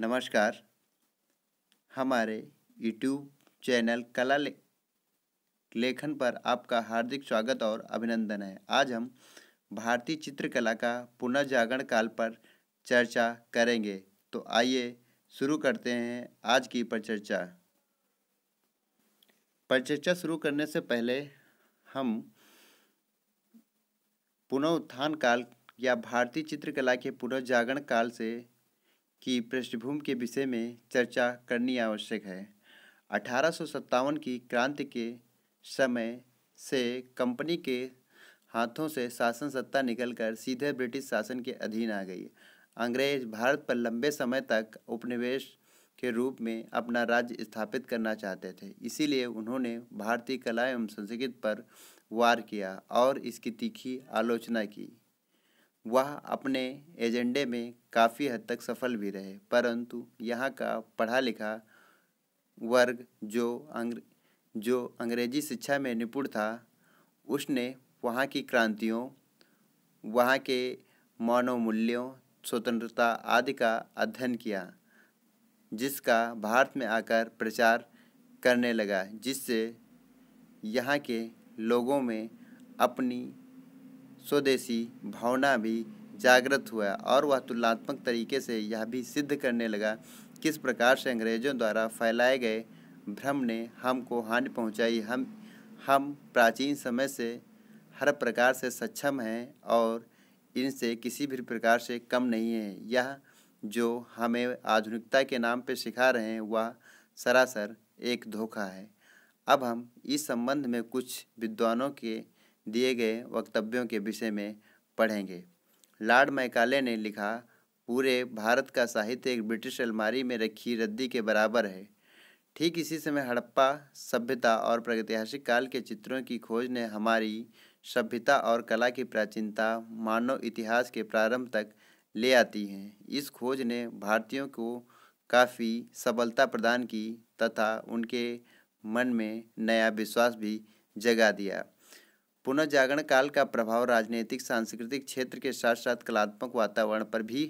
नमस्कार हमारे YouTube channel कला ले, लेखन पर आपका हार्दिक स्वागत और अभिनंदन है आज हम भारतीय चित्रकला का पुनर्जागरण काल पर चर्चा करेंगे तो आइए शुरू करते हैं आज की परिचर्चा परिचर्चा शुरू करने से पहले हम पुनः उत्थान काल या भारतीय चित्रकला के पुनर्जागरण काल से की पृष्ठभूमि के विषय में चर्चा करनी आवश्यक है अठारह की क्रांति के समय से कंपनी के हाथों से शासन सत्ता निकलकर सीधे ब्रिटिश शासन के अधीन आ गई अंग्रेज भारत पर लंबे समय तक उपनिवेश के रूप में अपना राज्य स्थापित करना चाहते थे इसीलिए उन्होंने भारतीय कला एवं संस्कृति पर वार किया और इसकी तीखी आलोचना की वह अपने एजेंडे में काफ़ी हद तक सफल भी रहे परंतु यहाँ का पढ़ा लिखा वर्ग जो अंग्र जो अंग्रेजी शिक्षा में निपुण था उसने वहाँ की क्रांतियों वहाँ के मानव मूल्यों स्वतंत्रता आदि का अध्ययन किया जिसका भारत में आकर प्रचार करने लगा जिससे यहाँ के लोगों में अपनी स्वदेशी भावना भी जागृत हुआ और वह तुलनात्मक तरीके से यह भी सिद्ध करने लगा किस प्रकार से अंग्रेजों द्वारा फैलाए गए भ्रम ने हमको हानि पहुंचाई हम हम प्राचीन समय से हर प्रकार से सक्षम हैं और इनसे किसी भी प्रकार से कम नहीं है यह जो हमें आधुनिकता के नाम पर सिखा रहे हैं वह सरासर एक धोखा है अब हम इस संबंध में कुछ विद्वानों के दिए गए वक्तव्यों के विषय में पढ़ेंगे लॉर्ड मैकाले ने लिखा पूरे भारत का साहित्य एक ब्रिटिश अलमारी में रखी रद्दी के बराबर है ठीक इसी समय हड़प्पा सभ्यता और प्रागैतिहासिक काल के चित्रों की खोज ने हमारी सभ्यता और कला की प्राचीनता मानव इतिहास के प्रारंभ तक ले आती हैं इस खोज ने भारतीयों को काफ़ी सफलता प्रदान की तथा उनके मन में नया विश्वास भी जगा दिया पुनर्जागरण काल का प्रभाव राजनीतिक सांस्कृतिक क्षेत्र के साथ साथ कलात्मक वातावरण पर भी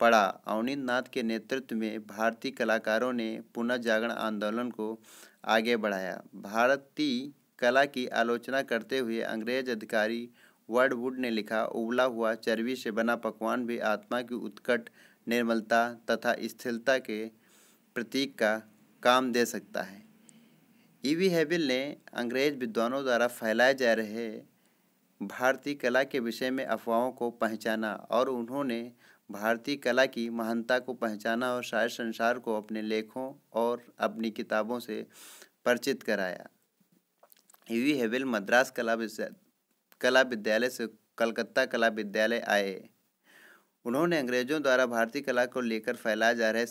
पड़ा अवनींद्र नाथ के नेतृत्व में भारतीय कलाकारों ने पुनर्जागरण आंदोलन को आगे बढ़ाया भारतीय कला की आलोचना करते हुए अंग्रेज अधिकारी वर्डवुड ने लिखा उबला हुआ चर्बी से बना पकवान भी आत्मा की उत्कट निर्मलता तथा स्थिरता के प्रतीक का काम दे सकता है ईवी हैबिल ने अंग्रेज विद्वानों द्वारा फैलाए जा रहे भारतीय कला के विषय में अफवाहों को पहचाना और उन्होंने भारतीय कला की महानता को पहचाना और शायर संसार को अपने लेखों और अपनी किताबों से परिचित कराया ईवी हैबिल मद्रास कला कला विद्यालय से कलकत्ता कला विद्यालय आए उन्होंने अंग्रेजों द्वारा भारतीय कला को लेकर फैलाए जा रहे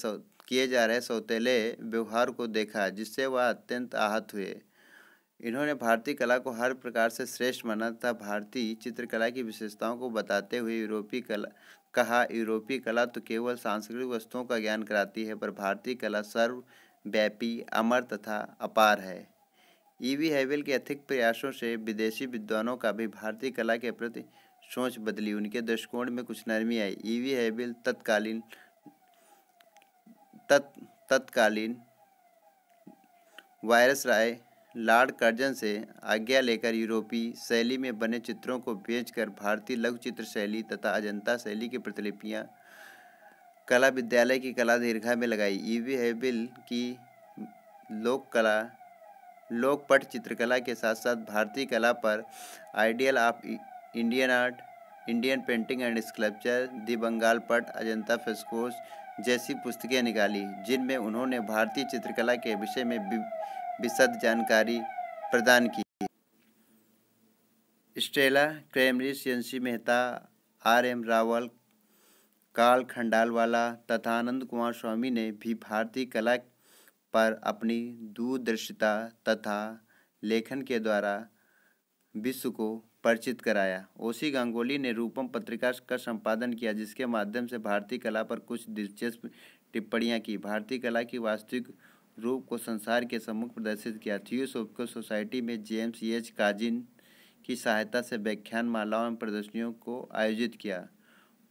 किए जा रहे सौतेले व्यवहार को देखा जिससे वह अत्यंत आहत हुए इन्होंने भारतीय कला को हर प्रकार से श्रेष्ठ माना तथा भारतीय चित्रकला की विशेषताओं को बताते हुए यूरोपीय कला कहा यूरोपीय कला तो केवल सांस्कृतिक वस्तुओं का ज्ञान कराती है पर भारतीय कला सर्वव्यापी अमर तथा अपार है ईवी हैवेल के अथिक प्रयासों से विदेशी विद्वानों का भी भारतीय कला के प्रति सोच बदली उनके दृष्टिकोण में कुछ नरमी आई ई वी हैवेल तत्कालीन तत् तत्कालीन वायरस राय लॉर्ड कर्जन से आज्ञा लेकर यूरोपीय शैली में बने चित्रों को बेचकर भारतीय लघु चित्र शैली तथा अजंता शैली की प्रतिलिपियां कला विद्यालय की कला दीर्घा में लगाई ईवी हेबिल की लोक कला लोकपट चित्रकला के साथ साथ भारतीय कला पर ideal of Indian art Indian painting and sculpture the Bengal पट अजंता फेस्कोस जैसी पुस्तकें निकाली जिनमें उन्होंने भारतीय चित्रकला के विषय में विशद जानकारी प्रदान की स्टेला क्रेमरिस यंसी Mehta R M Rawal Karl Khandalavala तथा आनंद कुमार स्वामी ने भी भारतीय कला पर अपनी दूरदर्शिता तथा लेखन के द्वारा विश्व को परिचित कराया ओसी गांगोली ने रूपम पत्रिका का संपादन किया जिसके माध्यम से भारतीय कला पर कुछ दिलचस्प टिप्पणियाँ की भारतीय कला की वास्तविक रूप को संसार के सम्मुख प्रदर्शित किया थियोसोफिकल सोसाइटी में जेम्स एच काजिन की सहायता से व्याख्यान मालाओं एवं प्रदर्शनियों को आयोजित किया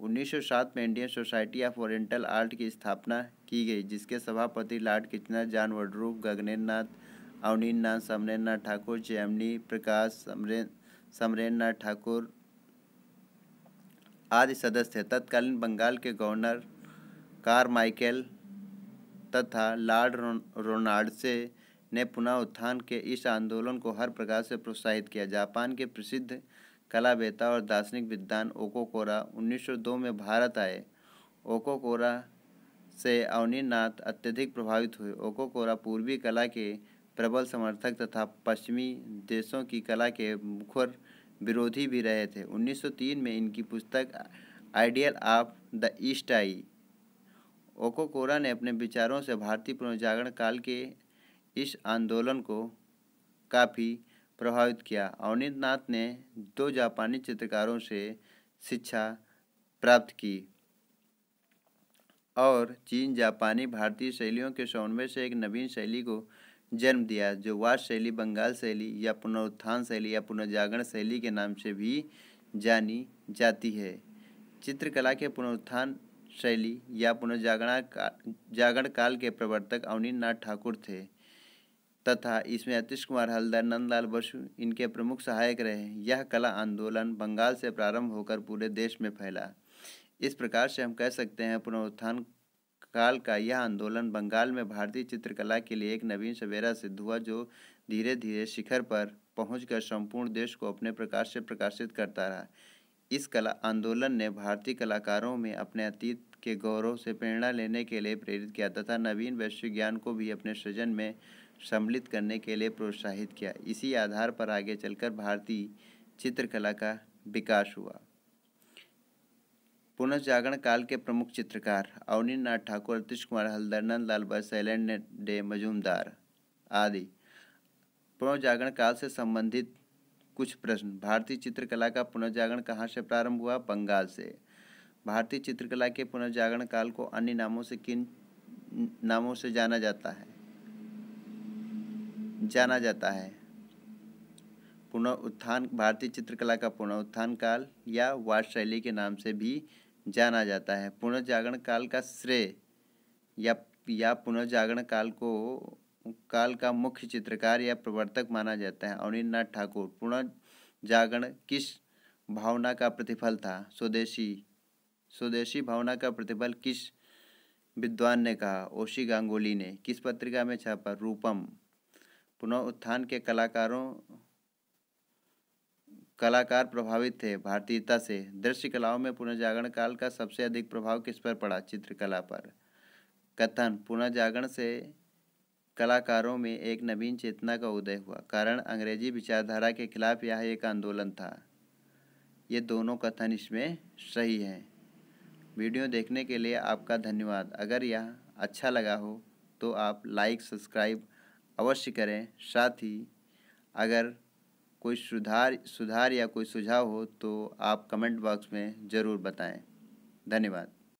1907 में Indian Society of Oriental Art की स्थापना की गई जिसके सभापति Lord Kitchener John Woodroffe Gaganendra Nath Abanindra Nath Samarendra Nath Thakur Jaymani Prakash Samarendra Samarendra Nath Thakur आदि सदस्य थे तत्कालीन बंगाल के गवर्नर कार माइकल तथा लॉर्ड रोनाल्डसे ने पुनः उत्थान के इस आंदोलन को हर प्रकार से प्रोत्साहित किया जापान के प्रसिद्ध कलावेता और दार्शनिक विद्वान ओकोकोरा 1902 में भारत आए ओकोकोरा से अवनीनाथ अत्यधिक प्रभावित हुए ओकोकोरा पूर्वी कला के प्रबल समर्थक तथा पश्चिमी देशों की कला के मुखर विरोधी भी रहे थे 1903 में इनकी पुस्तक आइडियल ऑफ द ईस्ट आई ओकोकोरा ने अपने विचारों से भारतीय पुनर्जागरण काल के इस आंदोलन को काफ़ी प्रभावित किया अवनीत नाथ ने दो जापानी चित्रकारों से शिक्षा प्राप्त की और चीन जापानी भारतीय शैलियों के समन्वय से एक नवीन शैली को जन्म दिया जो वार शैली बंगाल शैली या पुनरुत्थान शैली या पुनर्जागरण शैली के नाम से भी जानी जाती है चित्रकला के पुनरुत्थान शैली या पुनर्जागरण का जागरण काल के प्रवर्तक अवनी नाथ ठाकुर थे तथा इसमें अतीश कुमार हलदर नंदलाल बसु इनके प्रमुख सहायक रहे यह कला आंदोलन बंगाल से प्रारंभ होकर पूरे देश में फैला इस प्रकार से हम कह सकते हैं पुनरुत्थान काल का यह आंदोलन बंगाल में भारतीय चित्रकला के लिए एक नवीन सवेरा सिद्ध हुआ जो धीरे धीरे शिखर पर पहुंचकर संपूर्ण देश को अपने प्रकाश से प्रकाशित करता रहा इस कला आंदोलन ने भारतीय कलाकारों में अपने अतीत के गौरव से प्रेरणा लेने के लिए प्रेरित किया तथा नवीन वैश्विक ज्ञान को भी अपने सृजन में सम्मिलित करने के लिए प्रोत्साहित किया इसी आधार पर आगे चलकर भारतीय चित्रकला का विकास हुआ पुनर्जागरण काल के प्रमुख चित्रकार अवनी नाथ ठाकुर अतीश कुमार हल्दरनंद लाल बस सैलेंड डे मजूमदार आदि पुनर्जागरण काल से संबंधित कुछ प्रश्न भारतीय चित्रकला का पुनर्जागरण कहाँ से प्रारंभ हुआ बंगाल से भारतीय चित्रकला के पुनर्जागरण काल को अन्य नामों से किन नामों से जाना जाता है जाना जाता है पुनः उत्थान भारतीय चित्रकला का पुनः उत्थान काल या वाट शैली के नाम से भी जाना जाता है पुनर्जागरण काल का श्रेय या या पुनर्जागरण काल को काल का मुख्य चित्रकार या प्रवर्तक माना जाता है नाथ ठाकुर पुनर्जागरण किस भावना का प्रतिफल था स्वदेशी स्वदेशी भावना का प्रतिफल किस विद्वान ने कहा ओशी गांगुली ने किस पत्रिका में छापा रूपम पुनः उत्थान के कलाकारों कलाकार प्रभावित थे भारतीयता से दृश्य कलाओं में पुनर्जागरण काल का सबसे अधिक प्रभाव किस पर पड़ा चित्रकला पर कथन पुनर्जागरण से कलाकारों में एक नवीन चेतना का उदय हुआ कारण अंग्रेजी विचारधारा के खिलाफ यह एक आंदोलन था ये दोनों कथन इसमें सही हैं वीडियो देखने के लिए आपका धन्यवाद अगर यह अच्छा लगा हो तो आप लाइक सब्सक्राइब अवश्य करें साथ ही अगर कोई सुधार सुधार या कोई सुझाव हो तो आप कमेंट बॉक्स में ज़रूर बताएं धन्यवाद